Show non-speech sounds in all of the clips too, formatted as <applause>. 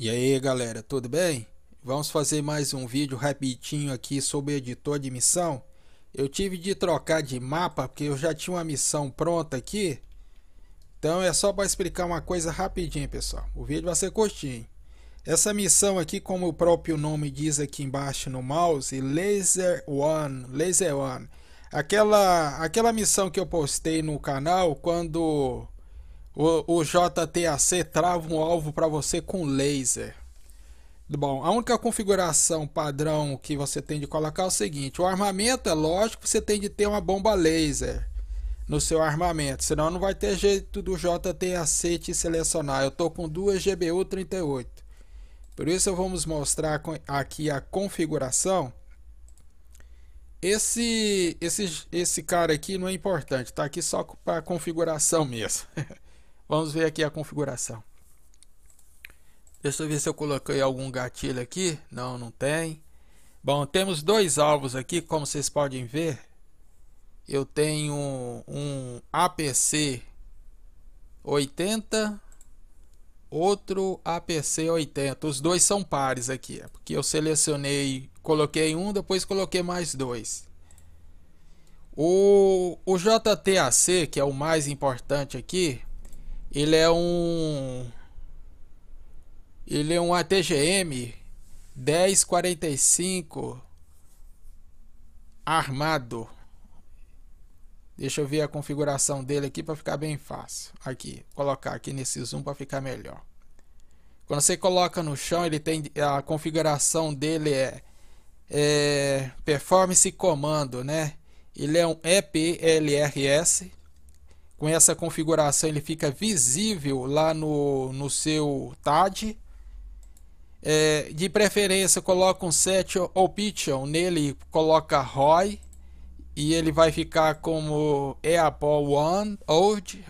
E aí galera, tudo bem? Vamos fazer mais um vídeo rapidinho aqui sobre editor de missão. Eu tive de trocar de mapa porque eu já tinha uma missão pronta aqui. Então é só para explicar uma coisa rapidinho pessoal. O vídeo vai ser curtinho. Essa missão aqui, como o próprio nome diz aqui embaixo no mouse, Laser One, Laser One. Aquela, aquela missão que eu postei no canal quando o, o JTAC trava um alvo para você com laser. Bom, a única configuração padrão que você tem de colocar é o seguinte: o armamento é lógico, você tem de ter uma bomba laser no seu armamento, senão não vai ter jeito do JTAC te selecionar. Eu estou com duas GBU 38. Por isso vamos mostrar aqui a configuração. Esse esse esse cara aqui não é importante, tá aqui só para configuração mesmo. <laughs> Vamos ver aqui a configuração. Deixa eu ver se eu coloquei algum gatilho aqui. Não, não tem. Bom, temos dois alvos aqui, como vocês podem ver. Eu tenho um APC 80, outro APC 80. Os dois são pares aqui, é porque eu selecionei, coloquei um, depois coloquei mais dois. O, o JTAC, que é o mais importante aqui, ele é um. Ele é um ATGM 1045 armado. Deixa eu ver a configuração dele aqui para ficar bem fácil. Aqui, colocar aqui nesse zoom para ficar melhor. Quando você coloca no chão, ele tem a configuração dele é, é performance comando, né? Ele é um EPLRS com essa configuração ele fica visível lá no, no seu TAD. É, de preferência coloca um set option nele, coloca ROI e ele vai ficar como Paul One Old,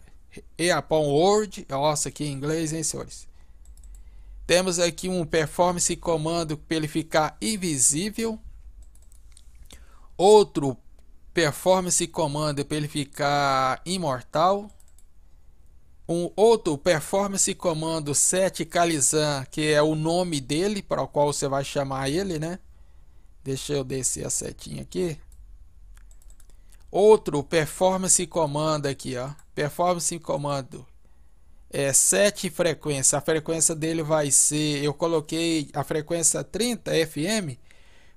EAPOL Word, nossa que inglês hein senhores. Temos aqui um performance comando para ele ficar invisível. Outro Performance Commander para ele ficar imortal. Um outro Performance Comando 7 Kalizan, que é o nome dele, para o qual você vai chamar ele, né? Deixa eu descer a setinha aqui. Outro Performance Comando aqui, ó. Performance Comando é 7 frequência. A frequência dele vai ser, eu coloquei a frequência 30 FM,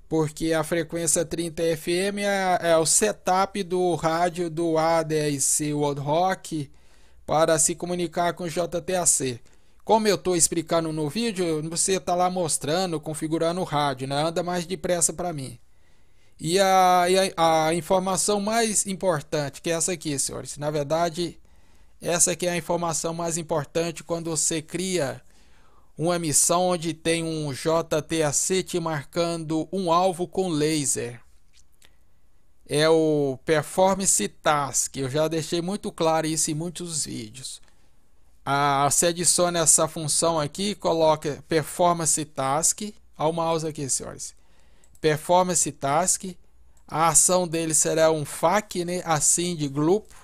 porque a frequência 30 FM é, é o setup do rádio do ADC World Rock para se comunicar com o JTAC. Como eu estou explicando no vídeo, você está lá mostrando, configurando o rádio, né? anda mais depressa para mim. E a, a, a, informação mais importante, que é essa aqui, senhores. Na verdade, essa aqui é a informação mais importante quando você cria uma missão onde tem um jta te marcando um alvo com laser. É o Performance Task. Eu já deixei muito claro isso em muitos vídeos. Ah, se adiciona essa função aqui, coloca Performance Task. Olha o mouse aqui, senhores. Performance Task. A ação dele será um FAQ, né? assim de grupo.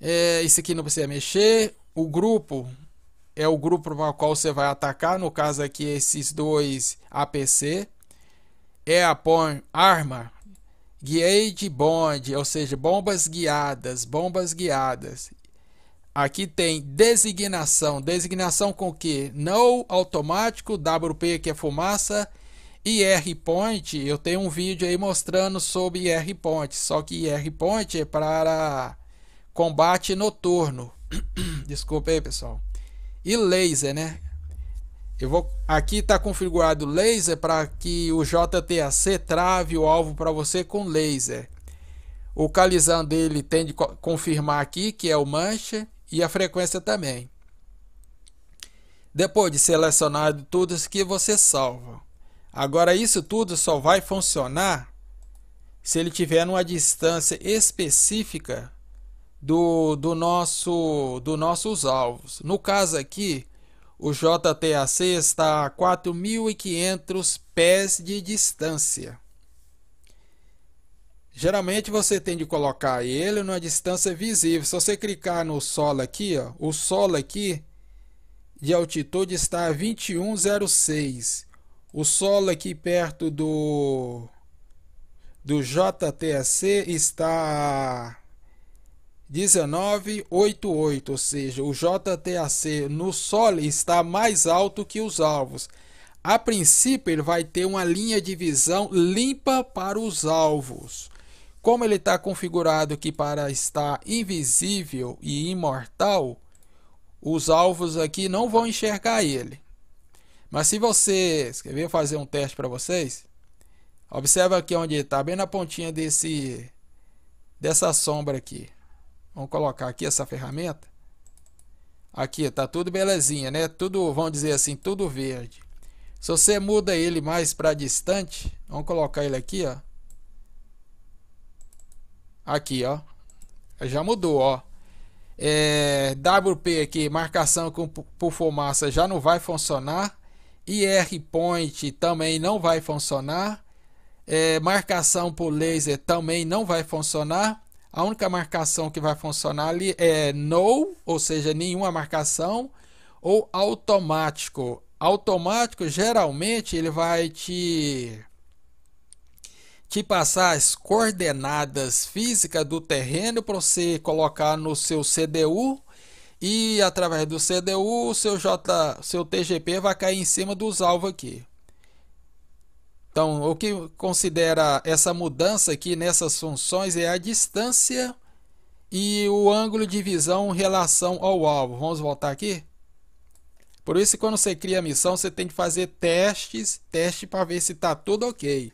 É, isso aqui não precisa mexer. O grupo é o grupo para o qual você vai atacar, no caso aqui esses dois APC, é a arma, guiade bond, ou seja, bombas guiadas, bombas guiadas. Aqui tem designação, designação com que? Não automático, WP que é fumaça, IR Point, eu tenho um vídeo aí mostrando sobre IR Point, só que IR Point é para combate noturno. <coughs> Desculpa aí, pessoal e laser, né? Eu vou aqui está configurado laser para que o JTAC trave o alvo para você com laser. O calizão dele tem de confirmar aqui que é o mancha e a frequência também. Depois de selecionado tudo isso que você salva. Agora isso tudo só vai funcionar se ele tiver numa distância específica do, do nosso do nossos alvos. No caso aqui, o JTAC está a 4.500 pés de distância. Geralmente você tem de colocar ele numa distância visível. Se você clicar no solo aqui, ó, o solo aqui de altitude está a 2106. O solo aqui perto do do JTAC está 1988, ou seja, o JTAC no solo está mais alto que os alvos. A princípio, ele vai ter uma linha de visão limpa para os alvos. Como ele está configurado aqui para estar invisível e imortal, os alvos aqui não vão enxergar ele. Mas se você, quer ver fazer um teste para vocês? observe aqui onde está, bem na pontinha desse dessa sombra aqui. Vamos colocar aqui essa ferramenta. Aqui, tá tudo belezinha, né? Tudo, vamos dizer assim, tudo verde. Se você muda ele mais para distante, vamos colocar ele aqui, ó. Aqui, ó. Já mudou, ó. É, WP aqui, marcação com, por fumaça já não vai funcionar. IR Point também não vai funcionar. É, marcação por laser também não vai funcionar. A única marcação que vai funcionar ali é no, ou seja, nenhuma marcação, ou automático. Automático geralmente ele vai te te passar as coordenadas físicas do terreno para você colocar no seu CDU e através do CDU o seu J, seu TGP vai cair em cima dos alvos aqui. Então, o que considera essa mudança aqui nessas funções é a distância e o ângulo de visão em relação ao alvo. Vamos voltar aqui? Por isso, quando você cria a missão, você tem que fazer testes, teste para ver se está tudo ok.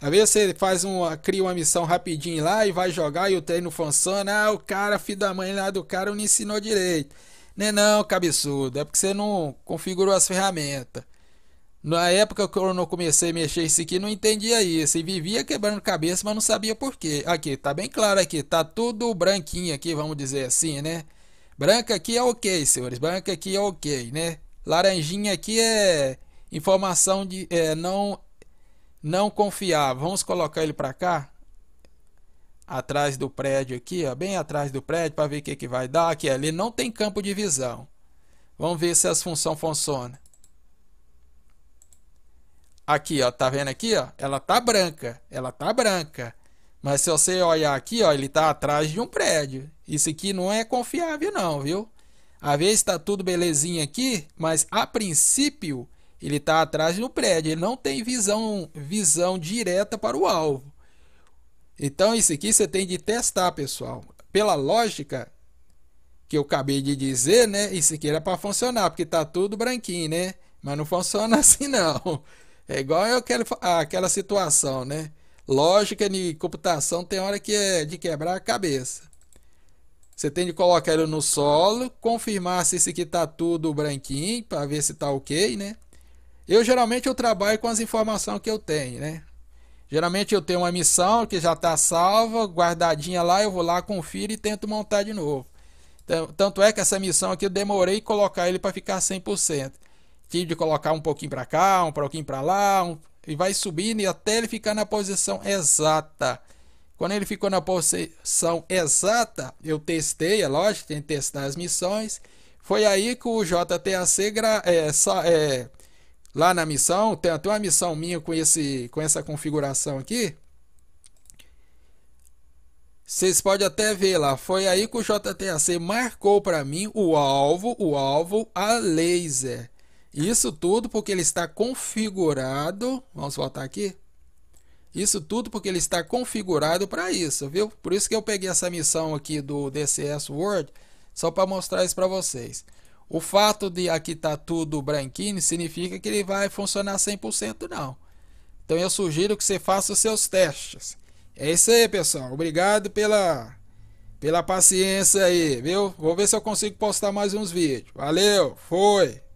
Às vezes você faz uma, cria uma missão rapidinho lá e vai jogar e o treino funciona. Ah, o cara, filho da mãe lá do cara, não ensinou direito. Não é não, cabeçudo, é porque você não configurou as ferramentas. Na época que eu não comecei a mexer isso aqui, não entendia isso. E vivia quebrando cabeça, mas não sabia por quê. Aqui, tá bem claro aqui, tá tudo branquinho aqui, vamos dizer assim, né? Branca aqui é ok, senhores. Branca aqui é ok, né? Laranjinha aqui é informação de é, não não confiar. Vamos colocar ele para cá, atrás do prédio aqui, ó, bem atrás do prédio, para ver o que, que vai dar. Aqui, ali não tem campo de visão. Vamos ver se as funções funcionam. Aqui, ó, tá vendo aqui, ó? Ela tá branca, ela tá branca. Mas se você olhar aqui, ó, ele tá atrás de um prédio. Isso aqui não é confiável não, viu? Às vezes está tudo belezinha aqui, mas a princípio ele tá atrás do prédio, ele não tem visão, visão direta para o alvo. Então isso aqui você tem de testar, pessoal. Pela lógica que eu acabei de dizer, né? Isso aqui era para funcionar, porque está tudo branquinho, né? Mas não funciona <laughs> assim não. É igual aquela, ah, aquela situação, né? Lógica de computação tem hora que é de quebrar a cabeça. Você tem de colocar ele no solo, confirmar se isso aqui tá tudo branquinho, para ver se tá ok, né? Eu geralmente eu trabalho com as informações que eu tenho, né? Geralmente eu tenho uma missão que já está salva, guardadinha lá, eu vou lá, confiro e tento montar de novo. Tanto é que essa missão aqui eu demorei colocar ele para ficar 100% tive de colocar um pouquinho para cá, um pouquinho para lá, um, e vai subindo e até ele ficar na posição exata. Quando ele ficou na posição exata, eu testei, é lógico, tem que testar as missões. Foi aí que o JTAC, é, só, é, lá na missão, tem até uma missão minha com, esse, com essa configuração aqui. Vocês podem até ver lá, foi aí que o JTAC marcou para mim o alvo, o alvo a laser. Isso tudo porque ele está configurado. Vamos voltar aqui. Isso tudo porque ele está configurado para isso, viu? Por isso que eu peguei essa missão aqui do DCS Word só para mostrar isso para vocês. O fato de aqui estar tá tudo branquinho significa que ele vai funcionar 100% não. Então eu sugiro que você faça os seus testes. É isso aí, pessoal. Obrigado pela pela paciência aí, viu? Vou ver se eu consigo postar mais uns vídeos. Valeu, foi.